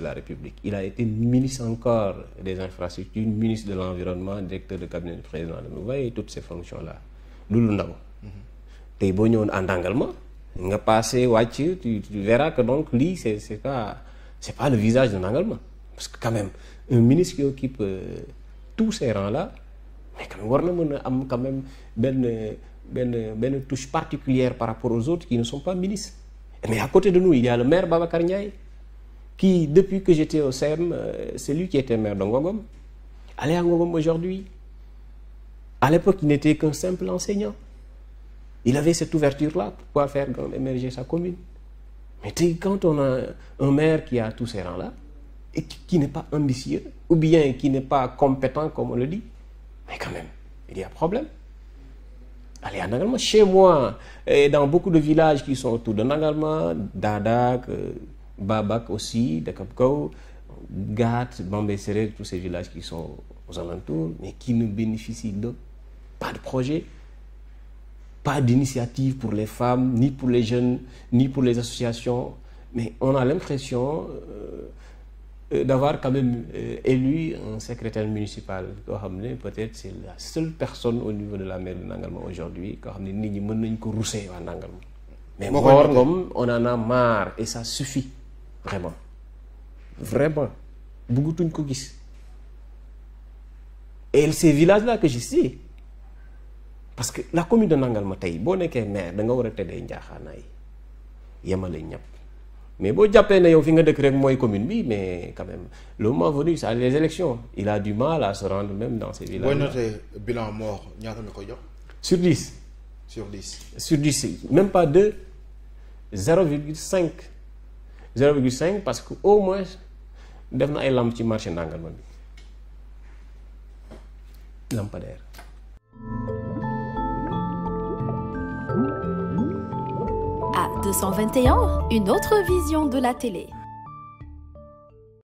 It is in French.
de la République. Il a été ministre encore des infrastructures, ministre de l'Environnement, directeur de cabinet du président. Vous voyez toutes ces fonctions-là. Loulou Ndaw. Mhm. T'es bon en engagement, on a passé, tu, tu verras que donc lui, c'est pas, pas le visage d'un engagement. Parce que quand même, un ministre qui occupe euh, tous ces rangs-là, mais quand même, a quand même ben, touche particulière par rapport aux autres qui ne sont pas ministres. Mais à côté de nous, il y a le maire Babacar Ndiaye, qui, depuis que j'étais au CEM, euh, c'est lui qui était maire d'Angogom. Allez à Ngogom aujourd'hui. À l'époque, il n'était qu'un simple enseignant. Il avait cette ouverture-là pour pouvoir faire émerger sa commune. Mais quand on a un maire qui a tous ces rangs-là, et qui, n'est pas ambitieux, ou bien qui n'est pas compétent, comme on le dit, mais quand même, il y a problème. Allez à Nagarma. chez moi, et dans beaucoup de villages qui sont autour de Nagalma, Dadak, euh, Babak aussi, Dakapkao, Gat, Bambé tous ces villages qui sont aux alentours, mais qui ne bénéficient donc pas de projet, pas d'initiative pour les femmes, ni pour les jeunes, ni pour les associations. Mais on a l'impression euh, euh, d'avoir quand même euh, élu un secrétaire municipal. Peut-être c'est la seule personne au niveau de la mairie de Nangalma aujourd'hui qui a dit Mais on en a marre et ça suffit vraiment vraiment bëggatuñ ko gis et ces villages là que je suis. parce que la commune de Nangalma si boo nekkee maire da nga war a tëddee njaaxaanaay le ñëpp mais boo jàppee ne yow fi nga dëkk rek commune bi mais quand même le moment venu ça les élections il a du mal à se rendre même dans ces villages. avez un bilan mort ñaata nga koy sur 10. sur 10. sur 10 même pas 2 0,5. 0,5 parce que au moins def na ay lamp ci marché a bi d'air À 221, une autre vision de la télé.